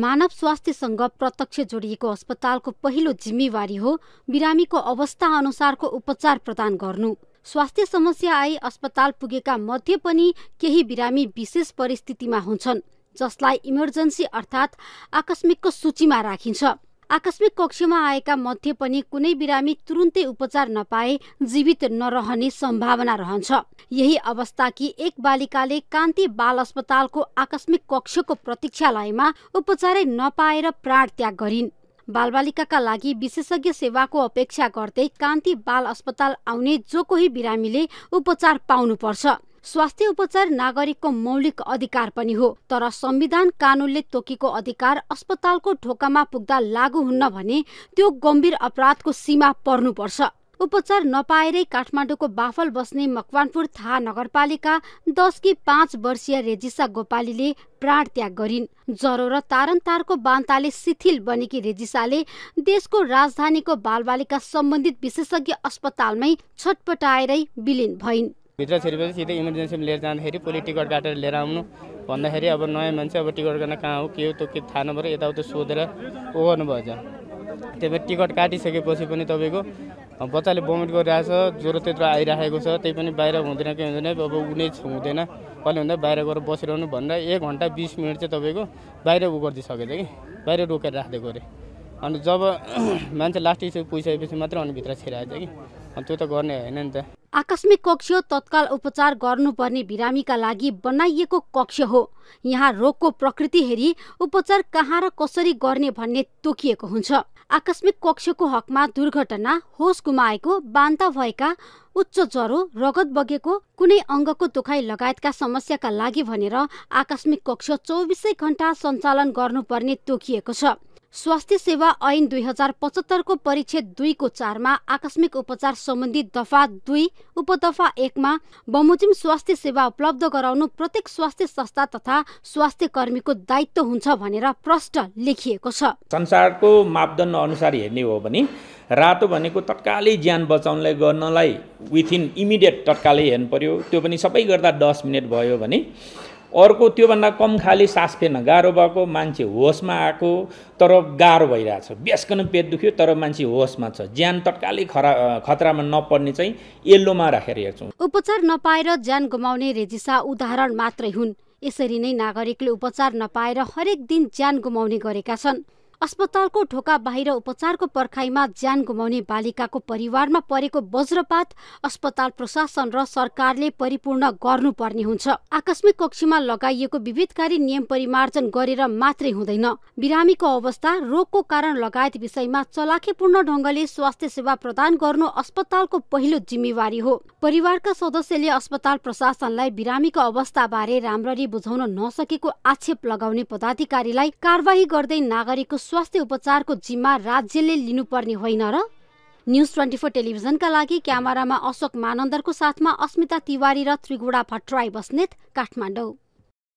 मानव स्वास्थ्यसँग प्रत्यक्ष जोडिएको अस्पतालको पहिलो जिम्मेवारी हो बिरामीको अवस्था अनुसारको उपचार प्रदान गर्नु स्वास्थ्य समस्या आई अस्पताल पुगेका मध्ये पनि केही बिरामी विशेष परिस्थितिमा हुन्छन् जसलाई इमर्जेन्सी अर्थात् आकस्मिकको सूचीमा राखिन्छ आकस्मिक कक्षमा आएका मध्ये पनि कुनै बिरामी तुरुन्तै उपचार नपाए जीवित नरहने सम्भावना रहन्छ यही अवस्था कि एक बालिकाले कान्ति बाल अस्पतालको आकस्मिक कक्षको प्रतीक्षालयमा उपचारै नपाएर प्राण त्याग गरिन् बालबालिकाका लागि विशेषज्ञ सेवाको अपेक्षा गर्दै कान्ति बाल अस्पताल आउने जो कोही बिरामीले उपचार पाउनुपर्छ स्वास्थ्य उपचार नागरिकको मौलिक अधिकार पनि हो तर संविधान कानूनले तोकेको अधिकार अस्पतालको ढोकामा पुग्दा लागू हुन्न भने त्यो गम्भीर अपराधको सीमा पर्नुपर्छ उपचार नपाएरै काठमाडौँको बाफल बस्ने मकवानपुर थाहा नगरपालिका दस कि पाँच वर्षीय रेजिसा गोपालीले प्राण त्याग गरिन् जरो र तारन तारको बान्ताले शिथिल बनेकी रेजिसाले देशको राजधानीको बालबालिका सम्बन्धित विशेषज्ञ अस्पतालमै छटपटाएरै विलिन भइन् भित्र छिरेपछि सिधै इमर्जेन्सीमा लिएर जाँदाखेरि पोलि टिकट काटेर लिएर आउनु भन्दाखेरि अब नयाँ मान्छे अब टिकट गर्न कहाँ हो के हो त्यो के थाहा नभएर यताउता सोधेर ऊ गर्नुभएछ त्यही भएर टिकट काटिसकेपछि पनि तपाईँको बच्चाले गरिरहेको छ ज्वरो त्यत्रो आइराखेको छ त्यही पनि बाहिर हुँदैन के हुँदैन अब उनी हुँदैन कहिले हुँदा बाहिर गएर बसिरहनु भनेर एक घन्टा बिस मिनट चाहिँ तपाईँको बाहिर उ गरिदिइसकेछ कि बाहिर रोकेर राखिदिएको अरे अनि जब मान्छे लास्ट इस्यु पुगिसकेपछि मात्रै अनि भित्र छिराएछ कि अनि त्यो त गर्ने होइन नि त आकस्मिक कक्ष तत्काल उपचार गर्नुपर्ने बिरामीका लागि बनाइएको कक्ष हो यहाँ रोगको प्रकृति हेरी उपचार कहाँ र कसरी गर्ने भन्ने तोकिएको हुन्छ आकस्मिक कक्षको हकमा दुर्घटना होस गुमाएको बान्ता भएका उच्च ज्वरो रगत बगेको कुनै अङ्गको दुखाइ लगायतका समस्याका लागि भनेर आकस्मिक कक्ष चौबिसै घण्टा सञ्चालन गर्नुपर्ने तोकिएको छ स्वास्थ्य सेवा ऐन दुई हजार पचहत्तरको परिच्छेद दुईको चारमा आकस्मिक उपचार सम्बन्धी दफा दुई उपदफा एकमा बमोजिम स्वास्थ्य सेवा उपलब्ध गराउनु प्रत्येक स्वास्थ्य संस्था तथा स्वास्थ्य कर्मीको दायित्व हुन्छ भनेर प्रष्ट लेखिएको छ संसारको मापदण्ड अनुसार हेर्ने हो भने रातो भनेको तत्कालै ज्यान बचाउनलाई गर्नलाई विथिन इमिडिएट तत्कालै हेर्नु पर्यो त्यो पनि सबै गर्दा दस मिनट भयो भने अर्को त्योभन्दा कम खाली सास फेर्न गाह्रो भएको मान्छे होसमा आएको तर गाह्रो भइरहेछ बेसकन पेट दुख्यो तर मान्छे होसमा छ ज्यान तत्कालै खरा खतरामा नपर्ने चाहिँ येल्लोमा राखेर हेर्छौँ उपचार नपाएर ज्यान गुमाउने रेजिसा उदाहरण मात्रै हुन् यसरी नै नागरिकले उपचार नपाएर हरेक दिन ज्यान गुमाउने गरेका छन् अस्पतालको ढोका बाहिर उपचारको पर्खाइमा ज्यान गुमाउने बालिकाको परिवारमा परेको वज्रपात अस्पताल प्रशासन र सरकारले परिपूर्ण गर्नुपर्ने हुन्छ आकस्मिक कक्षमा लगाइएको विविधकारी नियम परिमार्जन गरेर मात्रै हुँदैन बिरामीको अवस्था रोगको कारण लगायत विषयमा चलाखीपूर्ण ढङ्गले स्वास्थ्य सेवा प्रदान गर्नु अस्पतालको पहिलो जिम्मेवारी हो परिवारका सदस्यले अस्पताल प्रशासनलाई बिरामीको अवस्था बारे राम्ररी बुझाउन नसकेको आक्षेप लगाउने पदाधिकारीलाई कारवाही गर्दै नागरिकको स्वास्थ्य उपचारको जिम्मा राज्यले लिनुपर्ने होइन र न्युज ट्वेन्टी फोर टेलिभिजनका लागि क्यामेरामा अशोक मानन्दरको साथमा अस्मिता तिवारी र त्रिगुडा भट्टराई बस्नेत काठमाडौँ